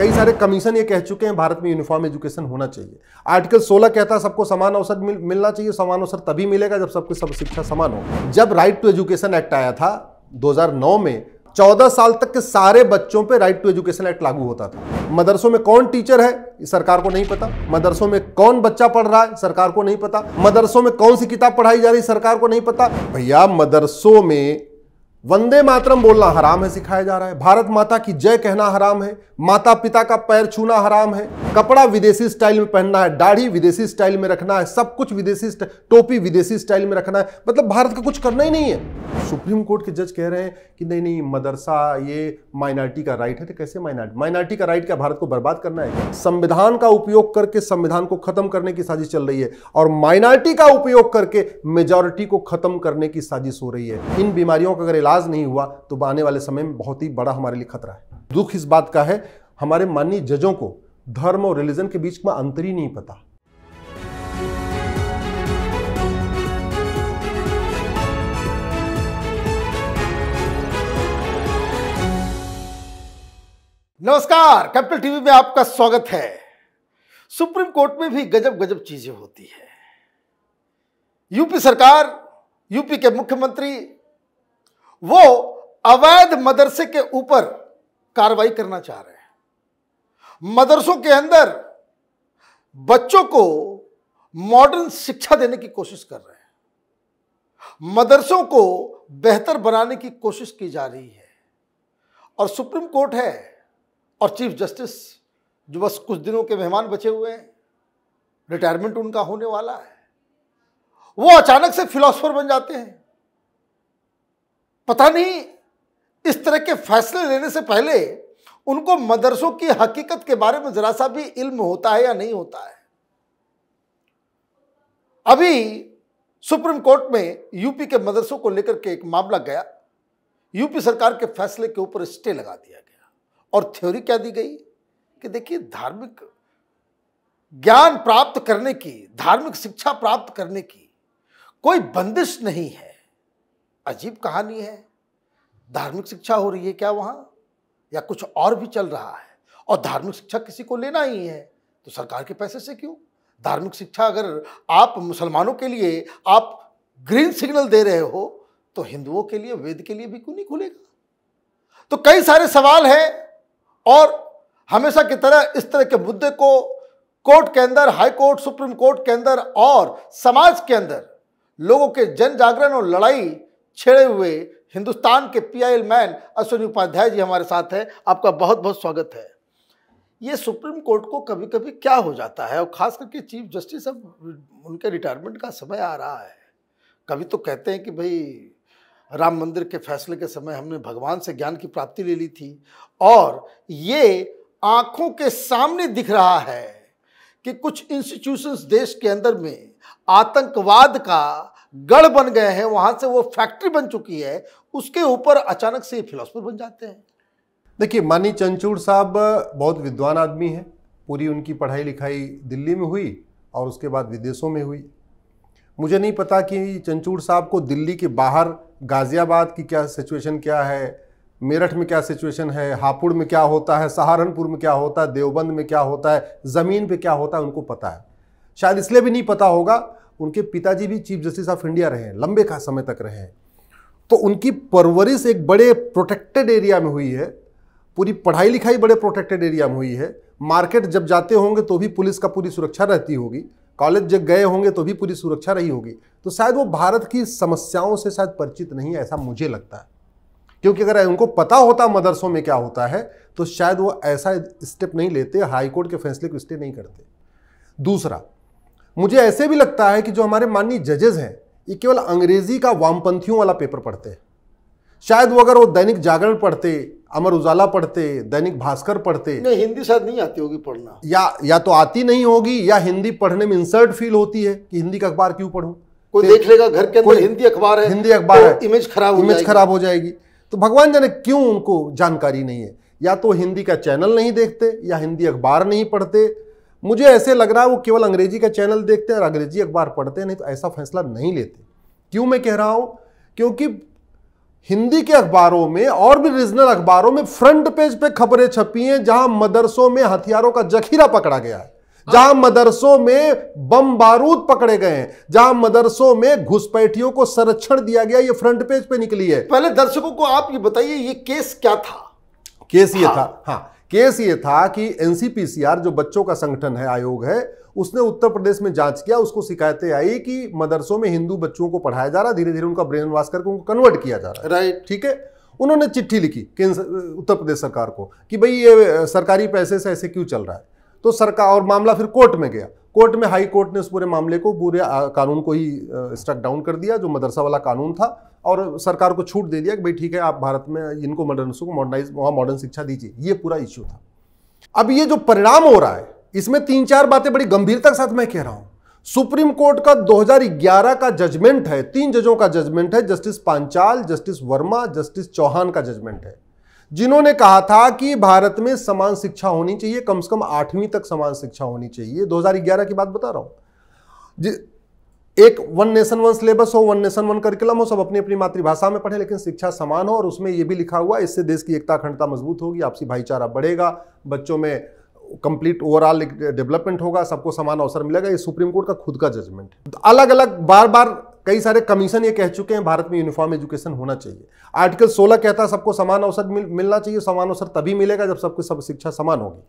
कई सारे कमीशन ये कह चुके हैं भारत में यूनिफॉर्म एजुकेशन होना चाहिए आर्टिकल 16 कहता है सबको समान अवसर मिल, मिलना चाहिए समान अवसर तभी मिलेगा जब सबकी सब शिक्षा समान हो जब राइट टू एजुकेशन एक्ट आया था 2009 में 14 साल तक के सारे बच्चों पे राइट टू एजुकेशन एक्ट लागू होता था मदरसों में कौन टीचर है सरकार को नहीं पता मदरसों में कौन बच्चा पढ़ रहा है सरकार को नहीं पता मदरसों में कौन सी किताब पढ़ाई जा रही सरकार को नहीं पता भैया मदरसों में वंदे मातरम बोलना हराम है सिखाया जा रहा है भारत माता की जय कहना हराम है माता पिता का पैर छूना हराम है कपड़ा विदेशी स्टाइल में पहनना है दाढ़ी विदेशी स्टाइल में रखना है सब कुछ विदेशी टोपी विदेशी स्टाइल में रखना है मतलब भारत का कुछ करना ही नहीं है सुप्रीम कोर्ट के जज कह रहे हैं कि नहीं नहीं मदरसा ये माइनॉरिटी का राइट है तो कैसे माइनॉरिटी माइनॉरिटी का राइट क्या भारत को बर्बाद करना है संविधान का उपयोग करके संविधान को खत्म करने की साजिश चल रही है और माइनॉरिटी का उपयोग करके मेजोरिटी को खत्म करने की साजिश हो रही है इन बीमारियों का अगर इलाज नहीं हुआ तो आने वाले समय में बहुत ही बड़ा हमारे लिए खतरा है दुख इस बात का है हमारे माननीय जजों को धर्म और रिलीजन के बीच में अंतर ही नहीं पता नमस्कार कैपिटल टीवी में आपका स्वागत है सुप्रीम कोर्ट में भी गजब गजब चीजें होती है यूपी सरकार यूपी के मुख्यमंत्री वो अवैध मदरसे के ऊपर कार्रवाई करना चाह रहे हैं मदरसों के अंदर बच्चों को मॉडर्न शिक्षा देने की कोशिश कर रहे हैं मदरसों को बेहतर बनाने की कोशिश की जा रही है और सुप्रीम कोर्ट है और चीफ जस्टिस जो बस कुछ दिनों के मेहमान बचे हुए हैं रिटायरमेंट उनका होने वाला है वो अचानक से फिलोसफर बन जाते हैं पता नहीं इस तरह के फैसले लेने से पहले उनको मदरसों की हकीकत के बारे में ज़रा सा भी इल्म होता है या नहीं होता है अभी सुप्रीम कोर्ट में यूपी के मदरसों को लेकर के एक मामला गया यूपी सरकार के फैसले के ऊपर स्टे लगा दिया गया और थ्योरी क्या दी गई कि देखिए धार्मिक ज्ञान प्राप्त करने की धार्मिक शिक्षा प्राप्त करने की कोई बंदिश नहीं है अजीब कहानी है धार्मिक शिक्षा हो रही है क्या वहाँ या कुछ और भी चल रहा है और धार्मिक शिक्षा किसी को लेना ही है तो सरकार के पैसे से क्यों धार्मिक शिक्षा अगर आप मुसलमानों के लिए आप ग्रीन सिग्नल दे रहे हो तो हिंदुओं के लिए वेद के लिए भी क्यों नहीं खुलेगा तो कई सारे सवाल हैं और हमेशा की तरह इस तरह के मुद्दे को कोर्ट के अंदर हाई कोर्ट सुप्रीम कोर्ट के अंदर और समाज के अंदर लोगों के जन जागरण और लड़ाई छेड़े हुए हिंदुस्तान के पीआईएल मैन अश्विनी उपाध्याय जी हमारे साथ हैं आपका बहुत बहुत स्वागत है ये सुप्रीम कोर्ट को कभी कभी क्या हो जाता है और ख़ास करके चीफ जस्टिस अब उनके रिटायरमेंट का समय आ रहा है कभी तो कहते हैं कि भाई राम मंदिर के फैसले के समय हमने भगवान से ज्ञान की प्राप्ति ले ली थी और ये आँखों के सामने दिख रहा है कि कुछ इंस्टीट्यूशंस देश के अंदर में आतंकवाद का गढ़ बन गए हैं वहां से वो फैक्ट्री बन चुकी है उसके ऊपर अचानक से फिलोसफर बन जाते हैं देखिए मानी चंचूड़ साहब बहुत विद्वान आदमी हैं पूरी उनकी पढ़ाई लिखाई दिल्ली में हुई और उसके बाद विदेशों में हुई मुझे नहीं पता कि चंचूड़ साहब को दिल्ली के बाहर गाज़ियाबाद की क्या सिचुएशन क्या है मेरठ में क्या सिचुएशन है हापुड़ में क्या होता है सहारनपुर में क्या होता है देवबंद में क्या होता है ज़मीन पे क्या होता है उनको पता है शायद इसलिए भी नहीं पता होगा उनके पिताजी भी चीफ जस्टिस ऑफ इंडिया रहे हैं लंबे का समय तक रहे हैं तो उनकी परवरिश एक बड़े प्रोटेक्टेड एरिया में हुई है पूरी पढ़ाई लिखाई बड़े प्रोटेक्टेड एरिया में हुई है मार्केट जब जाते होंगे तो भी पुलिस का पूरी सुरक्षा रहती होगी कॉलेज जब गए होंगे तो भी पूरी सुरक्षा रही होगी तो शायद वो भारत की समस्याओं से शायद परिचित नहीं है ऐसा मुझे लगता है क्योंकि अगर उनको पता होता मदरसों में क्या होता है तो शायद वो ऐसा स्टेप नहीं लेते हाईकोर्ट के फैसले को स्टे नहीं करते दूसरा मुझे ऐसे भी लगता है कि जो हमारे माननीय जजेस हैं ये केवल अंग्रेजी का वामपंथियों वाला पेपर पढ़ते हैं शायद वो अगर वो दैनिक जागरण पढ़ते अमर उजाला पढ़ते दैनिक भास्कर पढ़ते नहीं हिंदी शायद नहीं आती होगी पढ़ना या या तो आती नहीं होगी या हिंदी पढ़ने में इंसर्ट फील होती है कि हिंदी का अखबार क्यों पढ़ूं कोई देख लेगा घर के अंदर हिंदी अखबार है हिंदी अखबार तो है इमेज खराब इमेज खराब हो जाएगी तो भगवान जाने क्यों उनको जानकारी नहीं है या तो हिंदी का चैनल नहीं देखते या हिंदी अखबार नहीं पढ़ते मुझे ऐसे लग रहा है वो केवल अंग्रेजी का चैनल देखते हैं और अंग्रेजी अखबार पढ़ते हैं नहीं तो ऐसा फैसला नहीं लेते क्यों मैं कह रहा हूं क्योंकि हिंदी के अखबारों में और भी रीजनल अखबारों में फ्रंट पेज पे खबरें छपी हैं जहां मदरसों में हथियारों का जखीरा पकड़ा गया है जहां मदरसों में बम बारूद पकड़े गए हैं जहां मदरसों में घुसपैठियों को संरक्षण दिया गया ये फ्रंट पेज पे निकली है पहले दर्शकों को आप ये बताइए ये केस क्या था केस हाँ। ये था हाँ केस ये था कि एनसीपीसीआर जो बच्चों का संगठन है आयोग है उसने उत्तर प्रदेश में जांच किया उसको शिकायतें आई कि मदरसों में हिंदू बच्चों को पढ़ाया जा रहा धीरे धीरे उनका ब्रेन वाश करके उनको कन्वर्ट किया जा रहा है राइट ठीक है उन्होंने चिट्ठी लिखी उत्तर प्रदेश सरकार को कि भाई ये सरकारी पैसे से ऐसे क्यों चल रहा है तो सरकार और मामला फिर कोर्ट में गया कोर्ट में हाई कोर्ट ने उस पूरे मामले को पूरे कानून को ही स्ट्रक डाउन कर दिया जो मदरसा वाला कानून था और सरकार को छूट दे दिया कि भाई ठीक है आप भारत में इनको मदरसों को मॉडर्नाइज वहाँ मॉडर्न शिक्षा दीजिए ये पूरा इश्यू था अब ये जो परिणाम हो रहा है इसमें तीन चार बातें बड़ी गंभीरता के साथ मैं कह रहा हूँ सुप्रीम कोर्ट का 2011 का जजमेंट है तीन जजों का जजमेंट है justice Panchal justice Verma justice Chauhan का जजमेंट है जिन्होंने कहा था कि भारत में समान शिक्षा होनी चाहिए कम से कम आठवीं तक समान शिक्षा होनी चाहिए 2011 की बात बता रहा हूं एक वन नेशन वन सिलेबस हो वन नेशन वन करिकुलम हो सब अपनी अपनी मातृभाषा में पढ़े लेकिन शिक्षा समान हो और उसमें यह भी लिखा हुआ इससे देश की एकता अखंडता मजबूत होगी आपसी भाईचारा बढ़ेगा बच्चों में कंप्लीट ओवरऑल डेवलपमेंट होगा सबको समान अवसर मिलेगा ये सुप्रीम कोर्ट का खुद का जजमेंट तो अलग अलग बार बार कई सारे कमीशन ये कह चुके हैं भारत में यूनिफॉर्म एजुकेशन होना चाहिए आर्टिकल 16 कहता है सबको समान अवसर मिल, मिलना चाहिए समान अवसर तभी मिलेगा जब सबकी सब शिक्षा समान होगी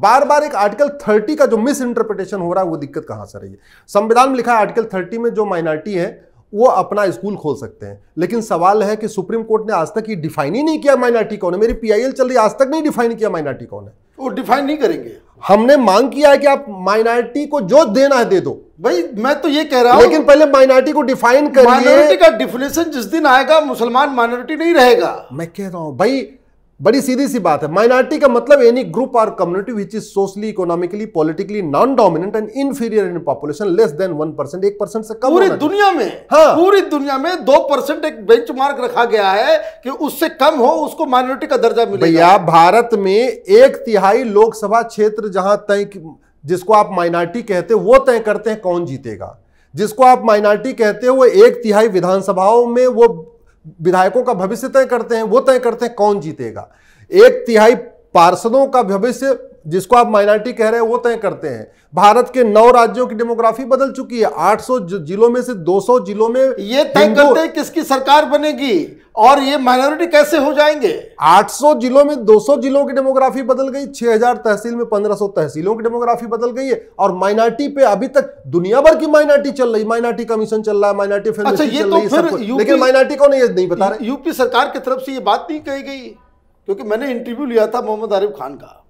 बार बार एक आर्टिकल 30 का जो मिस इंटरप्रिटेशन हो रहा है वो दिक्कत कहां से रही है संविधान में लिखा है आर्टिकल 30 में जो माइनॉरिटी है वो अपना स्कूल खोल सकते हैं लेकिन सवाल है कि सुप्रीम कोर्ट ने आज तक ये डिफाइन ही नहीं किया माइनॉरिटी कौन है मेरी पीआईएल चल रही आज तक नहीं डिफाइन किया माइनॉरिटी कौन है वो डिफाइन नहीं करेंगे हमने मांग किया है कि आप माइनॉरिटी को जो देना है दे दो भाई मैं तो ये कह रहा हूँ लेकिन पहले माइनॉरिटी को डिफाइन करिए माइनॉरिटी का डिफिनेशन जिस दिन आएगा मुसलमान माइनॉरिटी नहीं रहेगा मैं कह रहा हूँ भाई बड़ी सीधी सी बात है माइनॉरिटी का मतलब any group or community which is socially economically politically non dominant and inferior in population less than one percent एक परसेंट से कम पूरी दुनिया में हाँ पूरी दुनिया में दो परसेंट एक बेंच मार्क रखा गया है कि उससे कम हो उसको माइनॉरिटी का दर्जा मिले भैया भारत में एक तिहाई लोकसभा क्षेत्र जहां तय जिसको आप माइनॉरिटी कहते हो वो तय करते हैं कौन जीतेगा जिसको आप माइनॉरिटी कहते हो वो एक तिहाई विधानसभाओं में वो विधायकों का भविष्य तय करते हैं वो तय करते हैं कौन जीतेगा एक तिहाई पार्षदों का भविष्य जिसको आप माइनॉरिटी कह रहे हैं वो तय करते हैं भारत के नौ राज्यों की डेमोग्राफी बदल चुकी है 800 जिलों में से 200 जिलों में ये तय करते हैं किसकी सरकार बनेगी और ये माइनॉरिटी कैसे हो जाएंगे 800 जिलों में 200 जिलों की डेमोग्राफी बदल गई 6000 तहसील में 1500 तहसीलों की डेमोग्राफी बदल गई है और माइनॉरिटी पे अभी तक दुनिया भर की माइनॉरिटी चल रही माइनॉरिटी कमीशन चल रहा है माइनॉरिटी फिर अच्छा, तो लेकिन माइनॉरिटी को नहीं, नहीं बता रहे यूपी सरकार की तरफ से ये बात नहीं कही गई क्योंकि मैंने इंटरव्यू लिया था मोहम्मद आरिफ खान का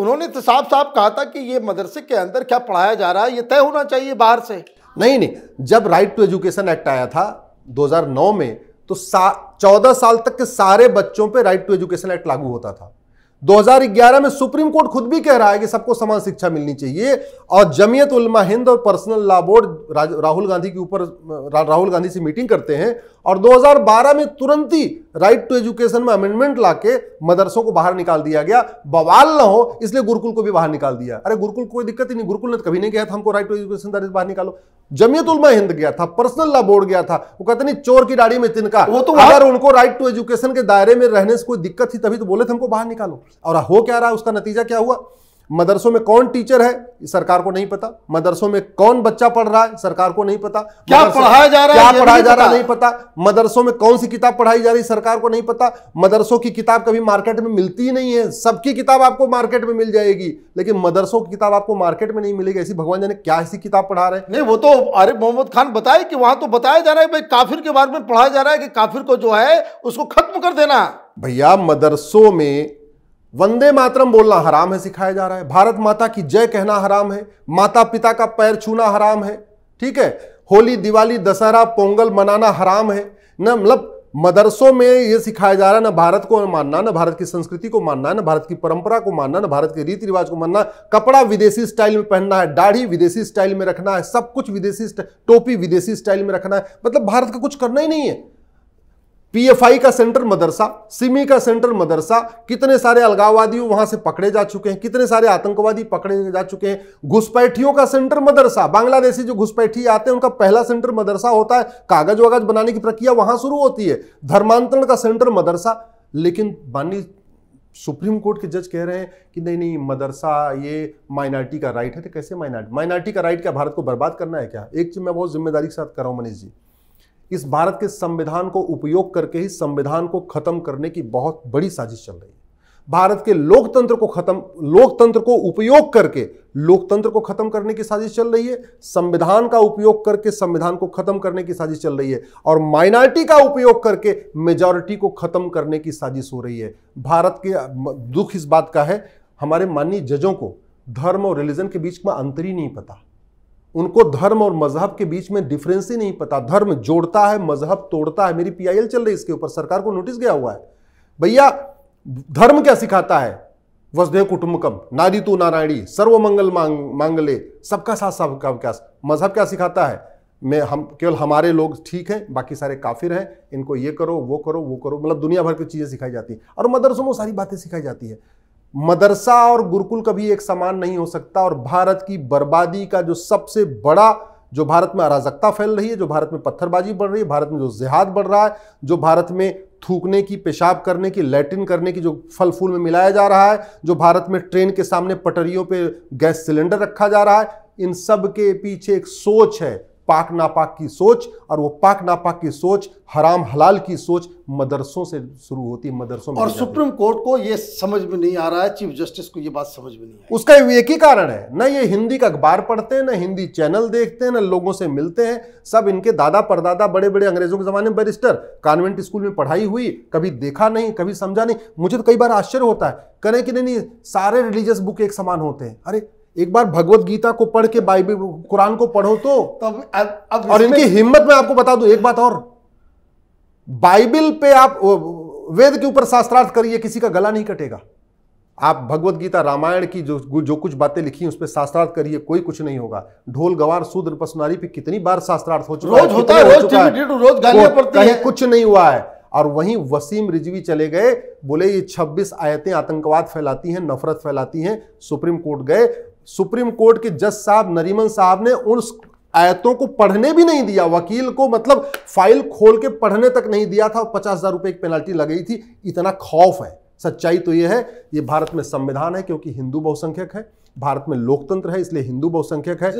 उन्होंने तो साफ साफ कहा था कि ये मदरसे के अंदर क्या पढ़ाया जा रहा है ये तय होना चाहिए बाहर से नहीं नहीं जब राइट टू एजुकेशन एक्ट आया था 2009 में तो सा, चौदह साल तक के सारे बच्चों पे राइट टू एजुकेशन एक्ट लागू होता था 2011 में सुप्रीम कोर्ट खुद भी कह रहा है कि सबको समान शिक्षा मिलनी चाहिए और जमीयत उलमा हिंद और personal law board Rahul Gandhi के ऊपर रा, राहुल गांधी से मीटिंग करते हैं और 2012 में तुरंत ही राइट टू एजुकेशन में अमेंडमेंट लाके मदरसों को बाहर निकाल दिया गया बवाल ना हो इसलिए गुरुकुल को भी बाहर निकाल दिया अरे गुरुकुल कोई दिक्कत ही नहीं गुरुकुल ने तो कभी नहीं गया था हमको राइट टू एजुकेशन दर्ज बाहर निकालो जमीयत उलमा हिंद गया था पर्सनल लॉ बोर्ड गया था वो कहते नहीं चोर की डाड़ी में तिनका वो तो अगर उनको राइट टू एजुकेशन के दायरे में रहने से कोई दिक्कत थी तभी तो बोले थे हमको बाहर निकालो और हो क्या रहा उसका नतीजा क्या हुआ मदरसों में कौन टीचर है सरकार को नहीं पता मदरसों में कौन बच्चा पढ़ रहा है सरकार को नहीं पता क्या पढ़ाया जा रहा है क्या पढ़ाया जा रहा है नहीं पता मदरसों में कौन सी किताब पढ़ाई जा रही सरकार को नहीं पता मदरसों की किताब कभी मार्केट में मिलती ही नहीं है सबकी किताब आपको मार्केट में मिल जाएगी लेकिन मदरसों की किताब आपको मार्केट में नहीं मिलेगी ऐसी भगवान जाने क्या ऐसी किताब पढ़ा रहे हैं नहीं वो तो अरे मोहम्मद खान बताए कि वहां तो बताया जा रहा है भाई काफिर के बारे में पढ़ाया जा रहा है कि काफिर को जो है उसको खत्म कर देना भैया मदरसों में वंदे मातरम बोलना हराम है सिखाया जा रहा है भारत माता की जय कहना हराम है माता पिता का पैर छूना हराम है ठीक है होली दिवाली दशहरा पोंगल मनाना हराम है न मतलब मदरसों में ये सिखाया जा रहा है ना भारत को मानना ना भारत की संस्कृति को मानना ना भारत की परंपरा को मानना ना भारत के रीति रिवाज को मानना कपड़ा विदेशी स्टाइल में पहनना है दाढ़ी विदेशी स्टाइल में रखना है सब कुछ विदेशी टोपी विदेशी स्टाइल में रखना है मतलब भारत का कुछ करना ही नहीं है पीएफआई का सेंटर मदरसा सिमी का सेंटर मदरसा कितने सारे अलगाववादी वहां से पकड़े जा चुके हैं कितने सारे आतंकवादी पकड़े जा चुके हैं घुसपैठियों का सेंटर मदरसा बांग्लादेशी जो घुसपैठी आते हैं उनका पहला सेंटर मदरसा होता है कागज वागज बनाने की प्रक्रिया वहां शुरू होती है धर्मांतरण का सेंटर मदरसा लेकिन माननीय सुप्रीम कोर्ट के जज कह रहे हैं कि नहीं नहीं मदरसा ये माइनॉरिटी का राइट है तो कैसे माइनॉरिटी माइनॉरिटी का राइट क्या भारत को बर्बाद करना है क्या एक चीज मैं बहुत जिम्मेदारी के साथ कर रहा हूं मनीष जी इस भारत के संविधान को उपयोग करके ही संविधान को खत्म करने की बहुत बड़ी साजिश चल रही है भारत के लोकतंत्र को खत्म लोकतंत्र को उपयोग करके लोकतंत्र को खत्म करने की साजिश चल रही है संविधान का उपयोग करके संविधान को खत्म करने की साजिश चल रही है और माइनॉरिटी का उपयोग करके मेजॉरिटी को खत्म करने की साजिश हो रही है भारत के दुख इस बात का है हमारे माननीय जजों को धर्म और रिलीजन के बीच में अंतर ही नहीं पता उनको धर्म और मजहब के बीच में डिफरेंस ही नहीं पता धर्म जोड़ता है मजहब तोड़ता है मेरी पीआईएल चल रही है इसके ऊपर सरकार को नोटिस गया हुआ है भैया धर्म क्या सिखाता है वसुदेव कुटुंबकम नारी तू नारायणी मंगल मांग मांगले सबका साथ सबका विकास मजहब क्या सिखाता है मैं हम केवल हमारे लोग ठीक हैं बाकी सारे काफिर हैं इनको ये करो वो करो वो करो मतलब दुनिया भर की चीज़ें सिखाई जाती हैं और मदरसों में सारी बातें सिखाई जाती है मदरसा और गुरुकुल कभी एक समान नहीं हो सकता और भारत की बर्बादी का जो सबसे बड़ा जो भारत में अराजकता फैल रही है जो भारत में पत्थरबाजी बढ़ रही है भारत में जो जिहाद बढ़ रहा है जो भारत में थूकने की पेशाब करने की लैट्रिन करने की जो फल फूल में मिलाया जा रहा है जो भारत में ट्रेन के सामने पटरियों पर गैस सिलेंडर रखा जा रहा है इन सब के पीछे एक सोच है पाक नापाक की सोच और वो पाक नापाक की सोच हराम हलाल की सोच मदरसों से शुरू होती है मदरसों में और सुप्रीम कोर्ट को ये समझ में नहीं आ रहा है चीफ जस्टिस को ये बात समझ में नहीं आ उसका एक ही कारण है ना ये हिंदी का अखबार पढ़ते हैं ना हिंदी चैनल देखते हैं ना लोगों से मिलते हैं सब इनके दादा परदादा बड़े बड़े अंग्रेजों के ज़माने में बैरिस्टर कॉन्वेंट स्कूल में पढ़ाई हुई कभी देखा नहीं कभी समझा नहीं मुझे तो कई बार आश्चर्य होता है करें कि नहीं सारे रिलीजियस बुक एक समान होते हैं अरे एक बार भगवत गीता को पढ़ के बाइबल कुरान को पढ़ो तो अब, अब और इनकी हिम्मत में आपको बता दू एक बात और बाइबल पे आप वेद के ऊपर शास्त्रार्थ करिए किसी का गला नहीं कटेगा आप भगवत गीता रामायण की जो जो कुछ बातें लिखी उस पर शास्त्रार्थ करिए कोई कुछ नहीं होगा ढोल गवार सूद्र पसनारी पे कितनी बार शास्त्रार्थ हो चुका रोज होता है रोज चुका है, रोज पड़ती है कुछ नहीं हुआ है और वहीं वसीम रिजवी चले गए बोले ये 26 आयतें आतंकवाद फैलाती हैं नफरत फैलाती हैं सुप्रीम कोर्ट गए सुप्रीम कोर्ट के जज साहब नरीमन साहब ने उन आयतों को पढ़ने भी नहीं दिया वकील को मतलब फाइल खोल के पढ़ने तक नहीं दिया था पचास हजार रुपए की पेनल्टी लगी थी इतना खौफ है सच्चाई तो यह है ये भारत में संविधान है क्योंकि हिंदू बहुसंख्यक है भारत में लोकतंत्र है इसलिए हिंदू बहुसंख्यक है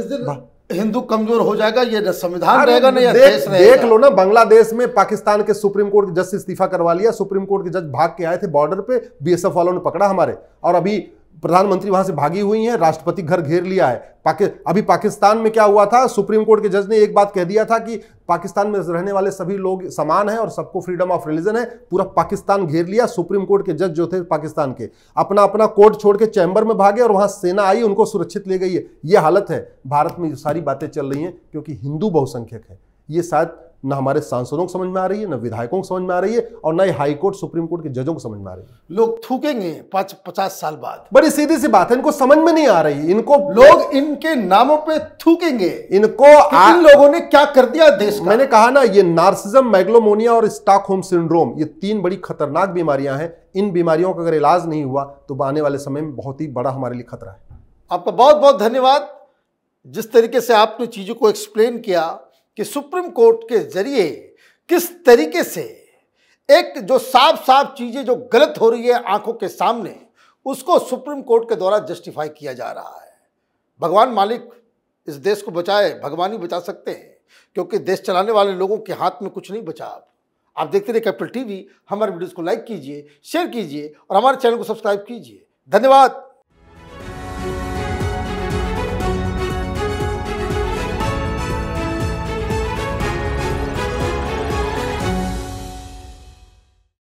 हिंदू कमजोर हो जाएगा ये संविधान रहेगा नहीं देख, देश रहेगा देख लो ना बांग्लादेश में पाकिस्तान के सुप्रीम कोर्ट के जज से इस्तीफा करवा लिया सुप्रीम कोर्ट के जज भाग के आए थे बॉर्डर पे बीएसएफ वालों ने पकड़ा हमारे और अभी प्रधानमंत्री वहां से भागी हुई हैं राष्ट्रपति घर घेर लिया है पाकि अभी पाकिस्तान में क्या हुआ था सुप्रीम कोर्ट के जज ने एक बात कह दिया था कि पाकिस्तान में रहने वाले सभी लोग समान हैं और सबको फ्रीडम ऑफ रिलीजन है पूरा पाकिस्तान घेर लिया सुप्रीम कोर्ट के जज जो थे पाकिस्तान के अपना अपना कोर्ट छोड़ के चैंबर में भागे और वहां सेना आई उनको सुरक्षित ले गई है ये हालत है भारत में सारी बातें चल रही हैं क्योंकि हिंदू बहुसंख्यक है ये शायद ना हमारे सांसदों को समझ में आ रही है ना विधायकों को समझ में आ रही है और ना ही हाईकोर्ट सुप्रीम कोर्ट के जजों को समझ में आ रही है लोग थूकेंगे पांच पचास साल बाद बड़ी सीधी सी बात है इनको समझ में नहीं आ रही इनको लोग इनके नामों पे थूकेंगे इनको इन लोगों ने क्या कर दिया देश का? मैंने कहा ना ये नार्सिज्म मैग्लोमोनिया और होम सिंड्रोम ये तीन बड़ी खतरनाक बीमारियां हैं इन बीमारियों का अगर इलाज नहीं हुआ तो आने वाले समय में बहुत ही बड़ा हमारे लिए खतरा है आपका बहुत बहुत धन्यवाद जिस तरीके से आपने चीज़ों को एक्सप्लेन किया कि सुप्रीम कोर्ट के जरिए किस तरीके से एक जो साफ साफ चीज़ें जो गलत हो रही है आंखों के सामने उसको सुप्रीम कोर्ट के द्वारा जस्टिफाई किया जा रहा है भगवान मालिक इस देश को बचाए भगवान ही बचा सकते हैं क्योंकि देश चलाने वाले लोगों के हाथ में कुछ नहीं बचा अब आप देखते रहे कैपिटल टीवी हमारे वीडियोस को लाइक कीजिए शेयर कीजिए और हमारे चैनल को सब्सक्राइब कीजिए धन्यवाद